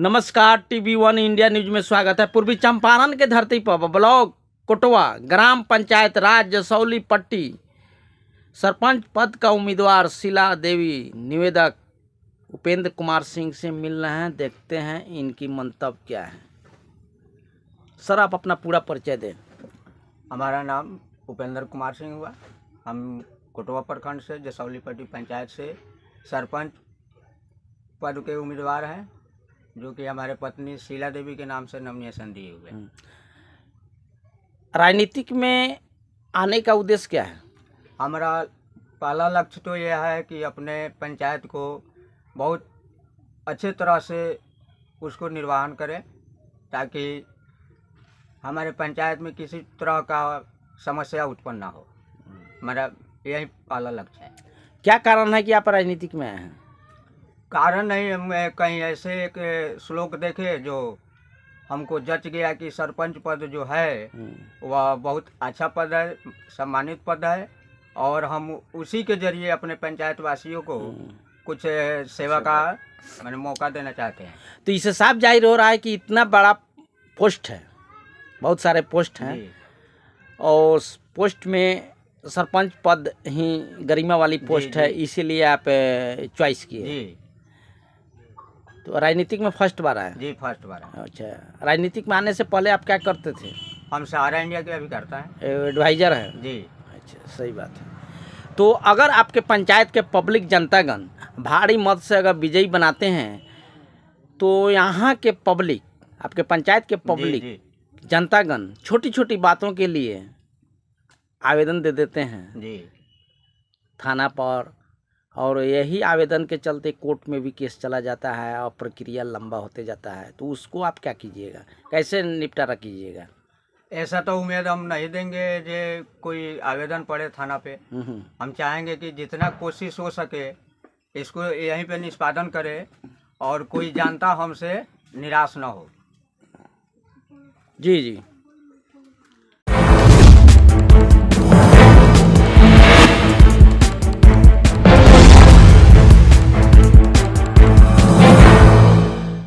नमस्कार TV one India news में स्वागत है पूर्वी चंपारण के धरती पर ब्लॉक कोटवा ग्राम पंचायत राज जसौली पट्टी सरपंच पद का उम्मीदवार शिला देवी निवेदक उपेंद्र कुमार सिंह से मिल रहे हैं देखते हैं इनकी मंतव्य क्या है सर आप अपना पूरा परिचय दें हमारा नाम उपेंद्र कुमार सिंह हुआ हम कोटवा प्रखंड से जसौली पट्टी पंचायत से सरपंच पद के उम्मीदवार हैं जो कि हमारे पत्नी शीला देवी के नाम से नॉमिनेशन दिए हुए राजनीतिक में आने का उद्देश्य क्या है हमारा पहला लक्ष्य तो यह है कि अपने पंचायत को बहुत अच्छे तरह से उसको निर्वाहन करें ताकि हमारे पंचायत में किसी तरह का समस्या उत्पन्न ना हो हमारा यही पहला लक्ष्य है क्या कारण है कि आप राजनीतिक में आए हैं कारण नहीं मैं कहीं ऐसे एक श्लोक देखे जो हमको जच गया कि सरपंच पद जो है हम्म। वह बहुत अच्छा पद है सम्मानित पद है और हम उसी के जरिए अपने पंचायत वासियों को हम्म। कुछ सेवा अच्छा का मैंने मौका देना चाहते हैं तो इससे साफ जाहिर हो रहा है कि इतना बड़ा पोस्ट है बहुत सारे पोस्ट हैं और पोस्ट में सरपंच पद ही गरिमा वाली पोस्ट जी, है इसीलिए आप चॉइस किए तो राजनीतिक में फर्स्ट बार आए जी फर्स्ट बार आए अच्छा राजनीतिक में आने से पहले आप क्या करते थे हम सहारा इंडिया के अभी करता है एडवाइजर है जी अच्छा सही बात है तो अगर आपके पंचायत के पब्लिक जनतागण भारी मत से अगर विजयी बनाते हैं तो यहाँ के पब्लिक आपके पंचायत के पब्लिक जनतागण छोटी छोटी बातों के लिए आवेदन दे देते हैं जी थाना पर और यही आवेदन के चलते कोर्ट में भी केस चला जाता है और प्रक्रिया लंबा होते जाता है तो उसको आप क्या कीजिएगा कैसे निपटारा कीजिएगा ऐसा तो उम्मीद हम नहीं देंगे जे कोई आवेदन पड़े थाना पे हम्म, हम्म। हम चाहेंगे कि जितना कोशिश हो सके इसको यहीं पे निष्पादन करें और कोई जानता हमसे निराश ना हो जी जी